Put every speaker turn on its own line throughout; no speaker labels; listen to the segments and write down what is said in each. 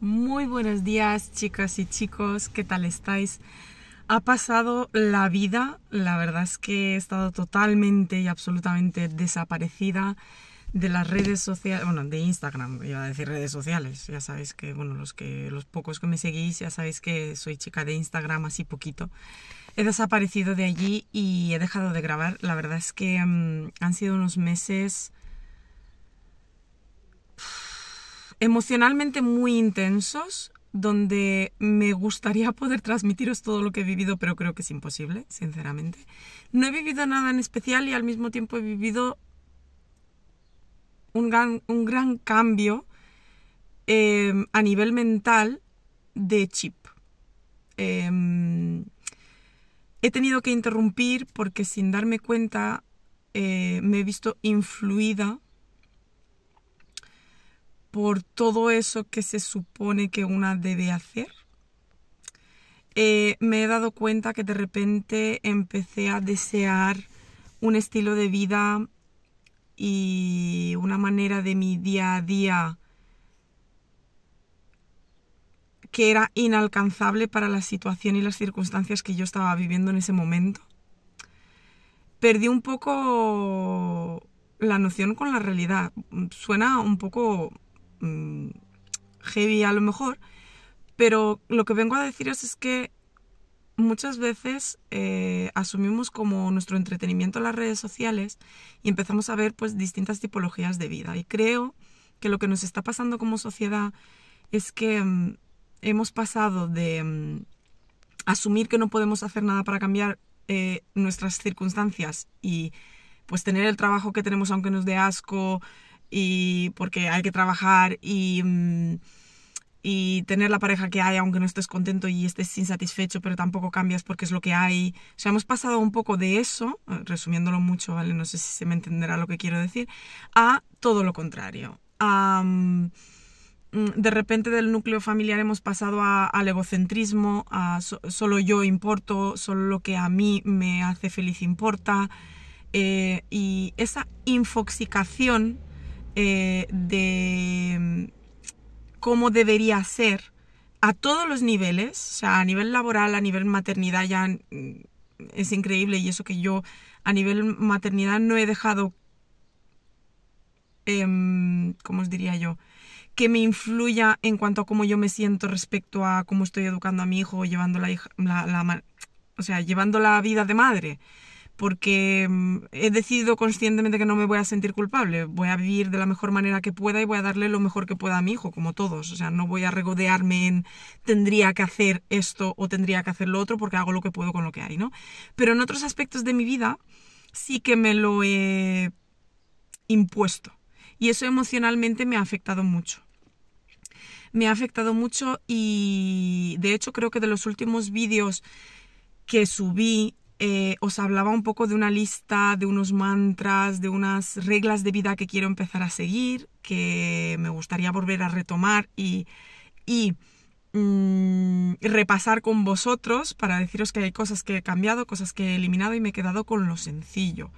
Muy buenos días chicas y chicos, ¿qué tal estáis? Ha pasado la vida, la verdad es que he estado totalmente y absolutamente desaparecida de las redes sociales, bueno, de Instagram, iba a decir redes sociales, ya sabéis que, bueno, los, que, los pocos que me seguís, ya sabéis que soy chica de Instagram así poquito. He desaparecido de allí y he dejado de grabar, la verdad es que mm, han sido unos meses emocionalmente muy intensos, donde me gustaría poder transmitiros todo lo que he vivido, pero creo que es imposible, sinceramente. No he vivido nada en especial y al mismo tiempo he vivido un gran, un gran cambio em, a nivel mental de chip. Em, he tenido que interrumpir porque sin darme cuenta eh, me he visto influida por todo eso que se supone que una debe hacer, eh, me he dado cuenta que de repente empecé a desear un estilo de vida y una manera de mi día a día que era inalcanzable para la situación y las circunstancias que yo estaba viviendo en ese momento. Perdí un poco la noción con la realidad. Suena un poco Mm, heavy a lo mejor, pero lo que vengo a deciros es que muchas veces eh, asumimos como nuestro entretenimiento las redes sociales y empezamos a ver pues distintas tipologías de vida. Y creo que lo que nos está pasando como sociedad es que mm, hemos pasado de mm, asumir que no podemos hacer nada para cambiar eh, nuestras circunstancias y pues tener el trabajo que tenemos aunque nos dé asco, y porque hay que trabajar y, mm, y tener la pareja que hay aunque no estés contento y estés insatisfecho, pero tampoco cambias porque es lo que hay. O sea, hemos pasado un poco de eso, eh, resumiéndolo mucho, ¿vale? No sé si se me entenderá lo que quiero decir, a todo lo contrario. Mm, de repente del núcleo familiar hemos pasado al egocentrismo, a solo yo importo, solo lo que a mí me hace feliz importa. Eh, y esa infoxicación eh, de mm, cómo debería ser a todos los niveles, o sea, a nivel laboral, a nivel maternidad, ya mm, es increíble y eso que yo a nivel maternidad no he dejado, eh, ¿cómo os diría yo? que me influya en cuanto a cómo yo me siento respecto a cómo estoy educando a mi hijo, llevando la, o sea, llevando la vida de madre porque mm, he decidido conscientemente que no me voy a sentir culpable, voy a vivir de la mejor manera que pueda y voy a darle lo mejor que pueda a mi hijo, como todos, o sea, no voy a regodearme en tendría que hacer esto o tendría que hacer lo otro porque hago lo que puedo con lo que hay, ¿no? Pero en otros aspectos de mi vida sí que me lo he impuesto y eso emocionalmente me ha afectado mucho me ha afectado mucho y de hecho creo que de los últimos vídeos que subí eh, os hablaba un poco de una lista, de unos mantras, de unas reglas de vida que quiero empezar a seguir, que me gustaría volver a retomar y, mm, repasar con vosotros para deciros que hay cosas que he cambiado, cosas que he eliminado y me he quedado con lo sencillo.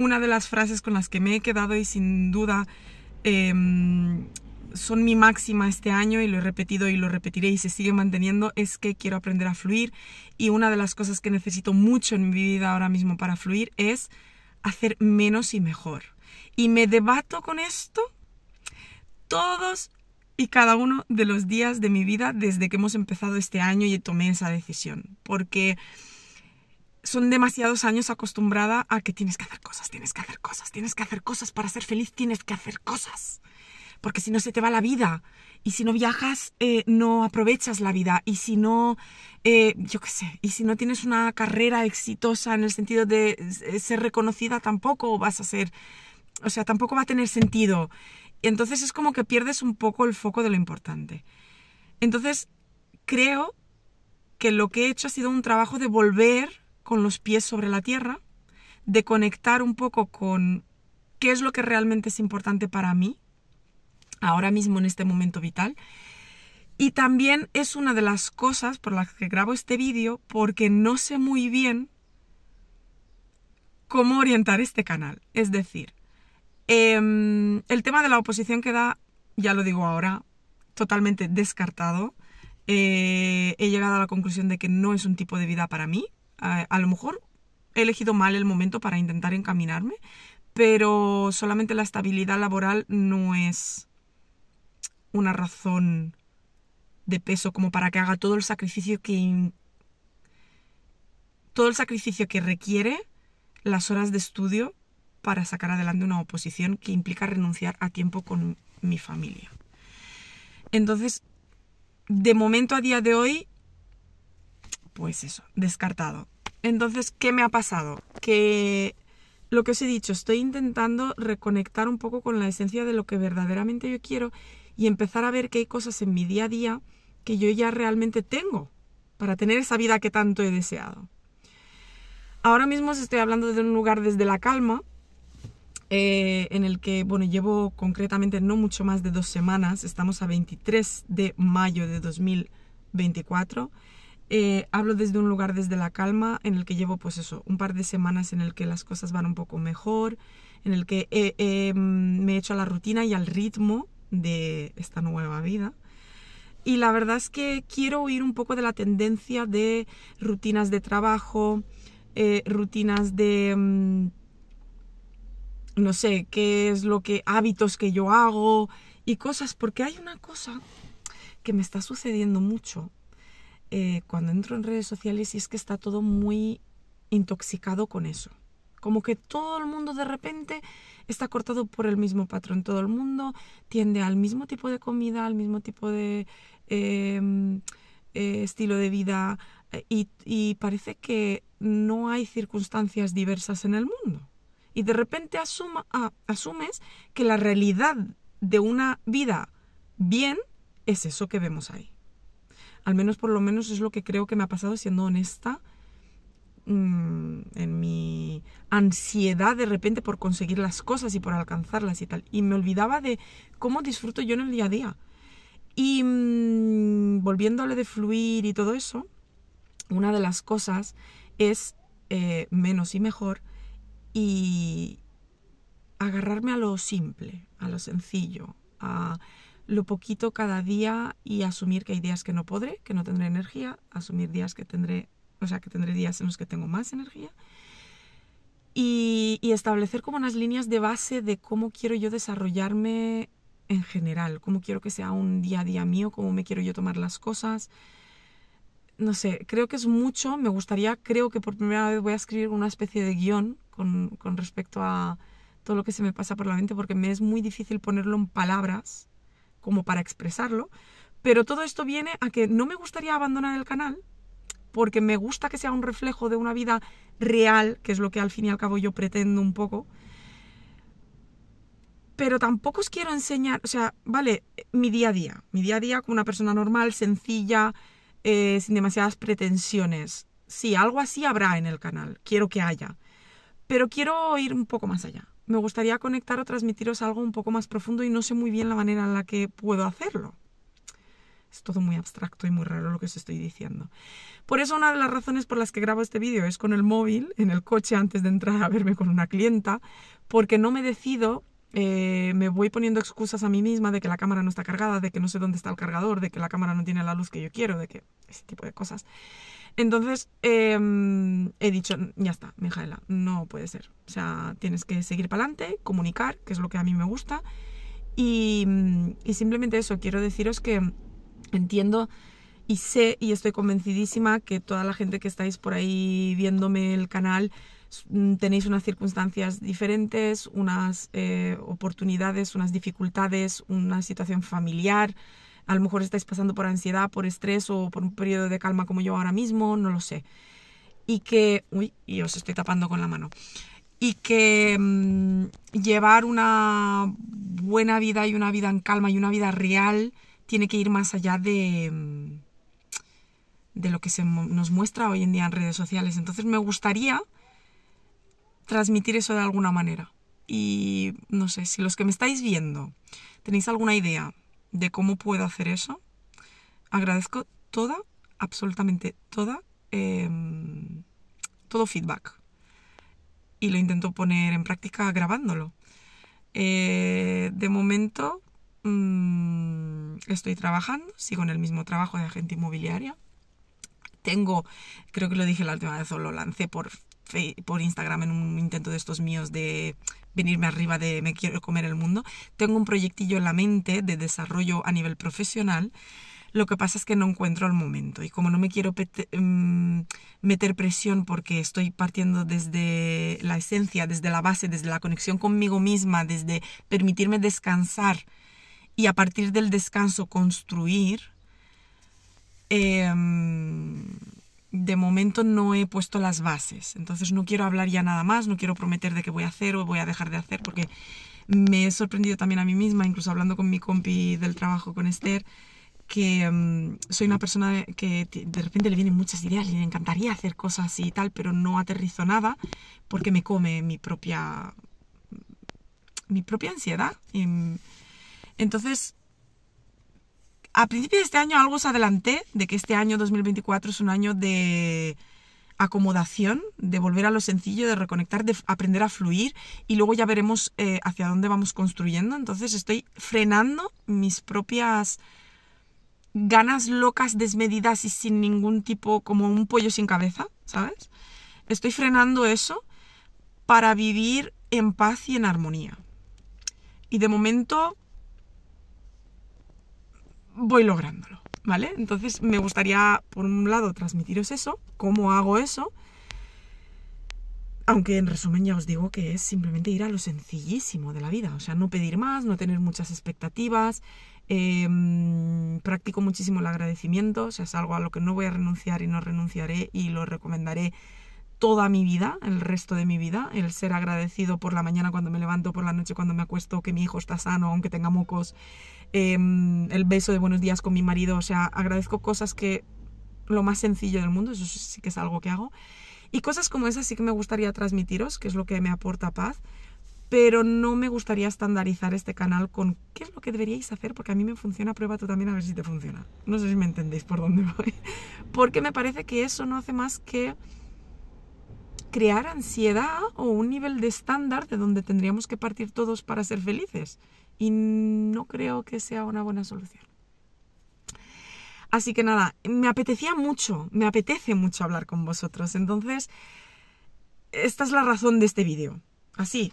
Una de las frases con las que me he quedado y sin duda em, son mi máxima este año y lo he repetido y lo repetiré y se sigue manteniendo es que quiero aprender a fluir y una de las cosas que necesito mucho en mi vida ahora mismo para fluir es hacer menos y mejor. Y me debato con esto todos y cada uno de los días de mi vida desde que hemos empezado este año y tomé esa decisión, porque son demasiados años acostumbrada a que tienes que hacer cosas, tienes que hacer cosas, tienes que hacer cosas para ser feliz, tienes que hacer cosas porque si no se te va la vida. Y si no viajas, eh, no aprovechas la vida. Y si no, eh, yo qué sé, y si no tienes una carrera exitosa en el sentido de eh, ser reconocida, tampoco vas a ser, o sea, tampoco va a tener sentido. entonces es como que pierdes un poco el foco de lo importante. Entonces, creo que lo que he hecho ha sido un trabajo de volver con los pies sobre la tierra, de conectar un poco con qué es lo que realmente es importante para mí ahora mismo en este momento vital. Y también es una de las cosas por las que grabo este vídeo porque no sé muy bien cómo orientar este canal. Es decir, em, el tema de la oposición queda, ya lo digo ahora, totalmente descartado. Eh, he llegado a la conclusión de que no es un tipo de vida para mí. a lo mejor he elegido mal el momento para intentar encaminarme, pero solamente la estabilidad laboral no es una razón de peso como para que haga todo el sacrificio que todo el sacrificio que requiere las horas de estudio para sacar adelante una oposición que implica renunciar a tiempo con mi familia. Entonces, de momento a día de hoy, pues eso, descartado. Entonces, ¿qué me ha pasado? Que lo que os he dicho, estoy intentando reconectar un poco con la esencia de lo que verdaderamente yo quiero y empezar a ver que hay cosas en mi día a día que yo ya realmente tengo para tener esa vida que tanto he deseado. Ahora mismo estoy hablando de un lugar desde la calma, eh, en el que, bueno, llevo concretamente no mucho más de dos semanas, estamos a 23 de mayo de 2024. Eh, hablo desde un lugar desde la calma en el que llevo pues eso, un par de semanas en el que las cosas van un poco mejor, en el que mm, me he hecho a la rutina y al ritmo de esta nueva vida. Y la verdad es que quiero oír un poco de la tendencia de rutinas de trabajo, eh, rutinas de... Mm, no sé, qué es lo que... hábitos que yo hago y cosas, porque hay una cosa que me está sucediendo mucho eh, cuando entro en redes sociales y es que está todo muy intoxicado con eso. Como que todo el mundo de repente está cortado por el mismo patrón. Todo el mundo tiende al mismo tipo de comida, al mismo tipo de em, eh, estilo de vida eh, y, parece que no hay circunstancias diversas en el mundo. Y de repente asumes que la realidad de una vida bien es eso que vemos ahí. Al menos por lo menos es lo que creo que me ha pasado siendo honesta Mm, en mi ansiedad de repente por conseguir las cosas y por alcanzarlas y tal. Y me olvidaba de cómo disfruto yo en el día a día. Y mm, volviéndole de fluir y todo eso, una de las cosas es eh, menos y mejor y agarrarme a lo simple, a lo sencillo, a lo poquito cada día y asumir que hay días que no podré, que no tendré energía, asumir días que tendré o sea que tendré días en los que tengo más energía, y, establecer como unas líneas de base de cómo quiero yo desarrollarme en general, cómo quiero que sea un día a día mío, cómo me quiero yo tomar las cosas. No sé, creo que es mucho, me gustaría, creo que por primera vez voy a escribir una especie de guión con, con respecto a todo lo que se me pasa por la mente, porque me es muy difícil ponerlo en palabras como para expresarlo, pero todo esto viene a que no me gustaría abandonar el canal, porque me gusta que sea un reflejo de una vida real, que es lo que al fin y al cabo yo pretendo un poco. Pero tampoco os quiero enseñar, o sea, vale, mi día a día, mi día a día como una persona normal, sencilla, eh, sin demasiadas pretensiones. Sí, algo así habrá en el canal, quiero que haya. Pero quiero ir un poco más allá. Me gustaría conectar o transmitiros algo un poco más profundo y no sé muy bien la manera en la que puedo hacerlo. Es todo muy abstracto y muy raro lo que os estoy diciendo. Por eso una de las razones por las que grabo este vídeo es con el móvil, en el coche antes de entrar a verme con una clienta, porque no me decido eh, me voy poniendo excusas a mí misma de que la cámara no está cargada, de que no sé dónde está el cargador, de que la cámara no tiene la luz que yo quiero, de que ese tipo de cosas. Entonces em, he dicho, ya está, Mijaela, no puede ser. O sea, tienes que seguir para adelante, comunicar, que es lo que a mí me gusta. y simplemente eso, quiero deciros que Entiendo y sé y estoy convencidísima que toda la gente que estáis por ahí viéndome el canal mm, tenéis unas circunstancias diferentes, unas eh, oportunidades, unas dificultades, una situación familiar. A lo mejor estáis pasando por ansiedad, por estrés o por un periodo de calma como yo ahora mismo, no lo sé. Y que, uy, y os estoy tapando con la mano. Y que mm, llevar una buena vida y una vida en calma y una vida real tiene que ir más allá de, mm, de lo que se nos muestra hoy en día en redes sociales. Entonces me gustaría transmitir eso de alguna manera. Y no sé, si los que me estáis viendo tenéis alguna idea de cómo puedo hacer eso, agradezco toda, absolutamente toda, em, todo feedback. Y lo intento poner en práctica grabándolo. Eh, de momento Mm, estoy trabajando, sigo en el mismo trabajo de agente inmobiliaria. Tengo, creo que lo dije la última vez o lo lancé por, por Instagram en un intento de estos míos de venirme arriba de me quiero comer el mundo. Tengo un proyectillo en la mente de desarrollo a nivel profesional. Lo que pasa es que no encuentro al momento y como no me quiero mm, meter presión porque estoy partiendo desde la esencia, desde la base, desde la conexión conmigo misma, desde permitirme descansar y a partir del descanso construir. Em, de momento no he puesto las bases, entonces no quiero hablar ya nada más, no quiero prometer de que voy a hacer o voy a dejar de hacer, porque me he sorprendido también a mí misma, incluso hablando con mi compi del trabajo, con Esther, que em, soy una persona que de repente le vienen muchas ideas, le encantaría hacer cosas y tal, pero no aterrizo nada porque me come mi propia mi propia ansiedad entonces, a principios de este año algo se adelanté de que este año 2024 es un año de acomodación, de volver a lo sencillo, de reconectar, de aprender a fluir y luego ya veremos eh, hacia dónde vamos construyendo. Entonces estoy frenando mis propias ganas locas, desmedidas y sin ningún tipo, como un pollo sin cabeza, ¿sabes? Estoy frenando eso para vivir en paz y en armonía. Y de momento voy lográndolo, ¿vale? Entonces me gustaría, por un lado, transmitiros eso, cómo hago eso, aunque en resumen ya os digo que es simplemente ir a lo sencillísimo de la vida, o sea, no pedir más, no tener muchas expectativas, em, practico muchísimo el agradecimiento, o sea, es algo a lo que no voy a renunciar y no renunciaré y lo recomendaré toda mi vida, el resto de mi vida, el ser agradecido por la mañana cuando me levanto, por la noche cuando me acuesto, que mi hijo está sano, aunque tenga mocos, em, el beso de buenos días con mi marido, o sea, agradezco cosas que lo más sencillo del mundo, eso sí que es algo que hago, y cosas como esas sí que me gustaría transmitiros, que es lo que me aporta paz, pero no me gustaría estandarizar este canal con qué es lo que deberíais hacer, porque a mí me funciona, prueba tú también a ver si te funciona. No sé si me entendéis por dónde voy, porque me parece que eso no hace más que crear ansiedad o un nivel de estándar de donde tendríamos que partir todos para ser felices. Y no creo que sea una buena solución. Así que nada, me apetecía mucho, me apetece mucho hablar con vosotros. Entonces, esta es la razón de este vídeo. Así,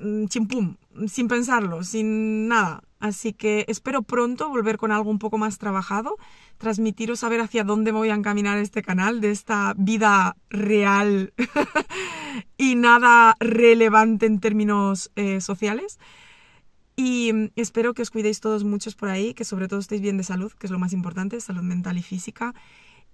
mm, chimpum, sin pensarlo, sin nada. Así que espero pronto volver con algo un poco más trabajado, transmitiros a ver hacia dónde voy a encaminar este canal de esta vida real y nada relevante en términos eh, sociales. Y mm, espero que os cuidéis todos muchos por ahí, que sobre todo estéis bien de salud, que es lo más importante, salud mental y física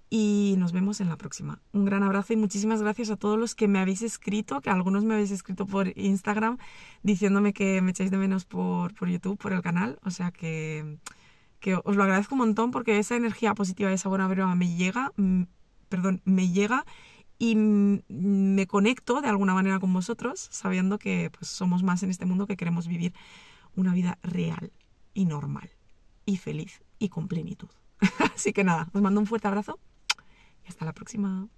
y nos vemos en la próxima. Un gran abrazo y muchísimas gracias a todos los que me habéis escrito, que algunos me habéis escrito por Instagram diciéndome que me echáis de menos por, por YouTube, por el canal. O sea que, os lo agradezco un montón porque esa energía positiva esa buena broma me llega, mm, perdón, me llega y me conecto de alguna manera con vosotros sabiendo que pues, somos más en este mundo que queremos vivir una vida real y normal y feliz y con plenitud. Así que nada, os mando un fuerte abrazo hasta la próxima.